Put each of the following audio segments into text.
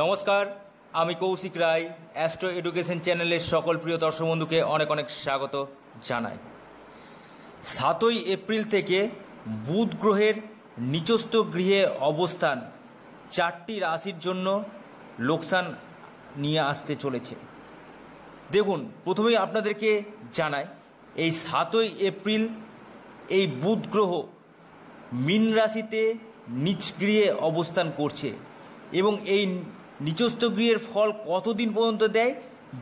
নমস্কার আমি কৌশিক রায় astro education চ্যানেলের সকল প্রিয় দর্শক বন্ধুকে অনেক অনেক স্বাগত জানাই সাতই এপ্রিল থেকে বুধ গ্রহের নিচস্থ গৃহে অবস্থান চারটি রাশির জন্য লোকসান নিয়ে আসতে চলেছে দেখুন প্রথমেই আপনাদেরকে জানাই এই সাতই এপ্রিল এই বুধ গ্রহ মীন রাশিতে নিচ গৃহে অবস্থান করছে এবং এই নিচস্থ গৃহের ফল কতদিন পর্যন্ত দেয়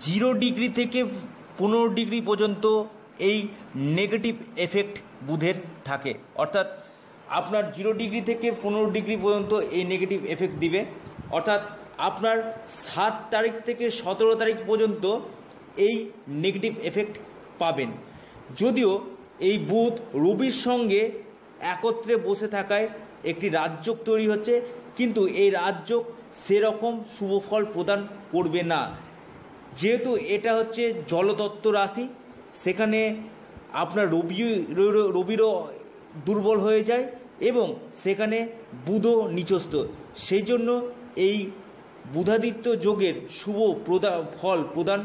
জিরো ডিগ্রি থেকে পনেরো ডিগ্রি পর্যন্ত এই নেগেটিভ এফেক্ট বুধের থাকে অর্থাৎ আপনার জিরো ডিগ্রি থেকে পনেরো ডিগ্রি পর্যন্ত এই নেগেটিভ এফেক্ট দিবে অর্থাৎ আপনার সাত তারিখ থেকে সতেরো তারিখ পর্যন্ত এই নেগেটিভ এফেক্ট পাবেন যদিও এই বুধ রবির সঙ্গে একত্রে বসে থাকায় একটি রাজযোগ তৈরি হচ্ছে কিন্তু এই রাজযোগ সেরকম শুভফল প্রদান করবে না যেহেতু এটা হচ্ছে জলতত্ত্ব রাশি সেখানে আপনার রবি রবিরও দুর্বল হয়ে যায় এবং সেখানে বুধ নিচস্ত সেই জন্য এই বুধাদিত্য যোগের শুভ প্রদা ফল প্রদান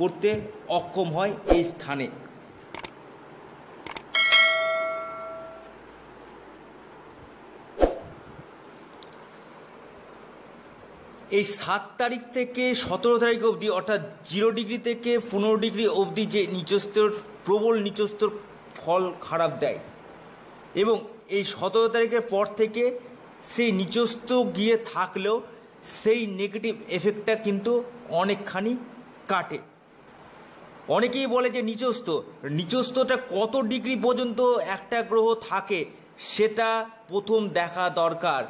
করতে অক্ষম হয় এই স্থানে এই সাত তারিখ থেকে সতেরো তারিখ অবধি অর্থাৎ জিরো ডিগ্রি থেকে পনেরো ডিগ্রি অবধি যে নিচস্তর প্রবল নিচস্তর ফল খারাপ দেয় এবং এই সতেরো তারিখের পর থেকে সেই নিচস্ত গিয়ে থাকলেও সেই নেগেটিভ এফেক্টটা কিন্তু অনেকখানি কাটে অনেকেই বলে যে নিচস্ত নিচস্তটা কত ডিগ্রি পর্যন্ত একটা গ্রহ থাকে সেটা প্রথম দেখা দরকার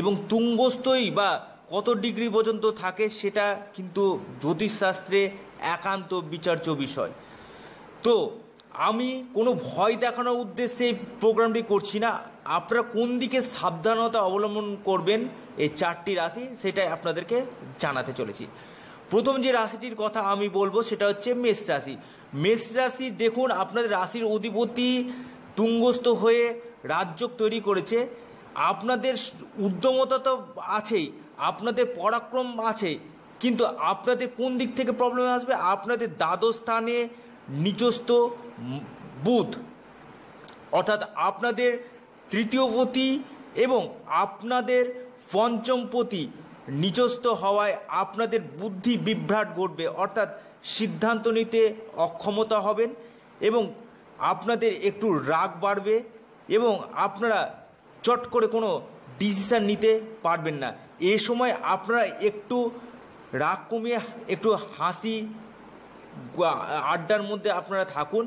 এবং তুঙ্গস্থই বা কত ডিগ্রি পর্যন্ত থাকে সেটা কিন্তু জ্যোতিষশাস্ত্রে একান্ত বিচার্য বিষয় তো আমি কোনো ভয় দেখানোর উদ্দেশ্যে এই প্রোগ্রামটি করছি না আপনারা কোন দিকে সাবধানতা অবলম্বন করবেন এই চারটি রাশি সেটাই আপনাদেরকে জানাতে চলেছি প্রথম যে রাশিটির কথা আমি বলবো সেটা হচ্ছে মেষ রাশি মেষ রাশি দেখুন আপনাদের রাশির অধিপতি তুঙ্গস্থ হয়ে রাজ্য তৈরি করেছে আপনাদের উদ্যমতা তো আছেই আপনাদের পরাক্রম আছে কিন্তু আপনাদের কোন দিক থেকে প্রবলেম আসবে আপনাদের দ্বাদশ স্থানে নিজস্ব বুধ অর্থাৎ আপনাদের তৃতীয়পতি এবং আপনাদের পঞ্চমপতি নিজস্ব হওয়ায় আপনাদের বুদ্ধি বিভ্রাট ঘটবে অর্থাৎ সিদ্ধান্ত নিতে অক্ষমতা হবেন এবং আপনাদের একটু রাগ বাড়বে এবং আপনারা চট করে কোনো ডিসিশান নিতে পারবেন না এই সময় আপনারা একটু রাগ কমিয়ে একটু হাসি আড্ডার মধ্যে আপনারা থাকুন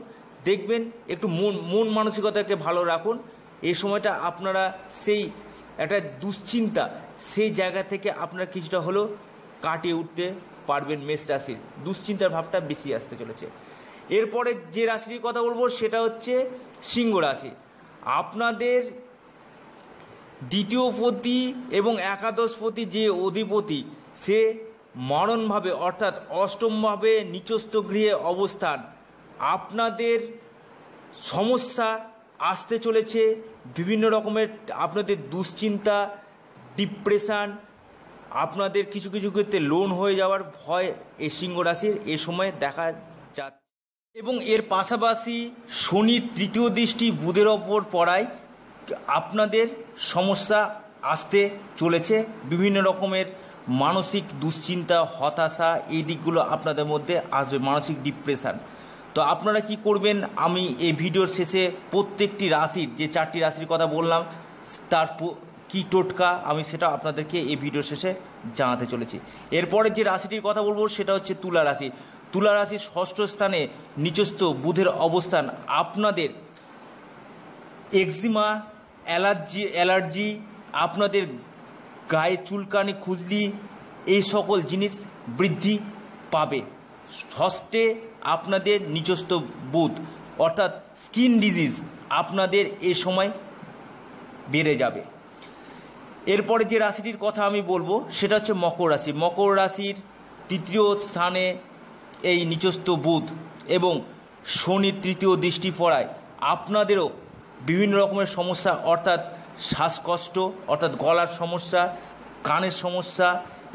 দেখবেন একটু মন মন মানসিকতাকে ভালো রাখুন এই সময়টা আপনারা সেই একটা দুশ্চিন্তা সেই জায়গা থেকে আপনারা কিছুটা হলেও কাটিয়ে উঠতে পারবেন মেষ রাশির দুশ্চিন্তার ভাবটা বেশি আসতে চলেছে এরপরে যে রাশির কথা বলবো সেটা হচ্ছে সিংহ রাশি আপনাদের দ্বিতীয়পতি এবং একাদশপতি যে অধিপতি সে মরণভাবে অর্থাৎ অষ্টমভাবে নিচস্থ গৃহে অবস্থান আপনাদের সমস্যা আসতে চলেছে বিভিন্ন রকমের আপনাদের দুশ্চিন্তা ডিপ্রেশান আপনাদের কিছু কিছু ক্ষেত্রে লোন হয়ে যাওয়ার ভয় এ সিংহ রাশির এ সময় দেখা যাচ্ছে এবং এর পাশাপাশি শনির তৃতীয় দৃষ্টি বুধের ওপর পড়ায় আপনাদের সমস্যা আসতে চলেছে বিভিন্ন রকমের মানসিক দুশ্চিন্তা হতাশা এই দিকগুলো আপনাদের মধ্যে আসবে মানসিক ডিপ্রেশান তো আপনারা কি করবেন আমি এই ভিডিওর শেষে প্রত্যেকটি রাশির যে চারটি রাশির কথা বললাম তার কি টোটকা আমি সেটা আপনাদেরকে এই ভিডিও শেষে জানাতে চলেছি এরপরে যে রাশিটির কথা বলবো সেটা হচ্ছে তুলা রাশি তুলা রাশির ষষ্ঠ স্থানে নিচস্থ বুধের অবস্থান আপনাদের এক্সিমা অ্যালার্জি অ্যালার্জি আপনাদের গায়ে চুলকানি খুজলি এই সকল জিনিস বৃদ্ধি পাবে ষষ্ঠে আপনাদের নিজস্ব বোধ অর্থাৎ স্কিন ডিজিজ আপনাদের এ সময় বেড়ে যাবে এরপরে যে রাশিটির কথা আমি বলবো সেটা হচ্ছে মকর রাশি মকর রাশির তৃতীয় স্থানে এই নিচস্থ বুধ এবং শনির তৃতীয় দৃষ্টি পড়ায় আপনাদেরও বিভিন্ন রকমের সমস্যা অর্থাৎ শ্বাসকষ্ট অর্থাৎ গলার সমস্যা কানের সমস্যা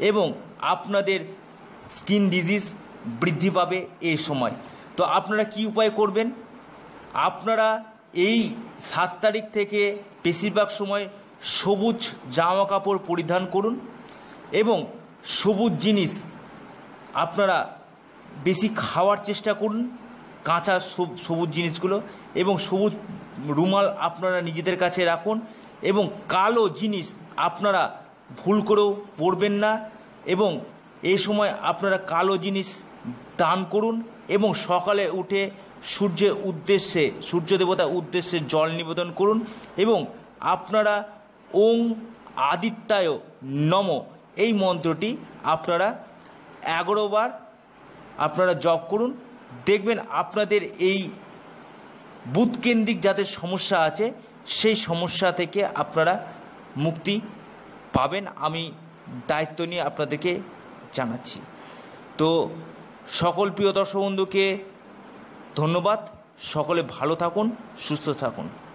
এবং আপনাদের স্কিন ডিজিজ বৃদ্ধি পাবে এই সময় তো আপনারা কি উপায় করবেন আপনারা এই সাত তারিখ থেকে বেশিরভাগ সময় সবুজ জামা কাপড় পরিধান করুন এবং সবুজ জিনিস আপনারা বেশি খাওয়ার চেষ্টা করুন কাঁচা সবুজ জিনিসগুলো এবং সবুজ রুমাল আপনারা নিজেদের কাছে রাখুন এবং কালো জিনিস আপনারা ভুল করেও পড়বেন না এবং এই সময় আপনারা কালো জিনিস দান করুন এবং সকালে উঠে সূর্যের উদ্দেশ্যে সূর্য দেবতার উদ্দেশ্যে জল নিবেদন করুন এবং আপনারা ওং আদিত্যায় নম এই মন্ত্রটি আপনারা এগারোবার আপনারা জপ করুন দেখবেন আপনাদের এই বুথকেন্দ্রিক যাদের সমস্যা আছে সেই সমস্যা থেকে আপনারা মুক্তি পাবেন আমি দায়িত্ব নিয়ে আপনাদেরকে জানাচ্ছি তো সকল প্রিয় দর্শক বন্ধুকে ধন্যবাদ সকলে ভালো থাকুন সুস্থ থাকুন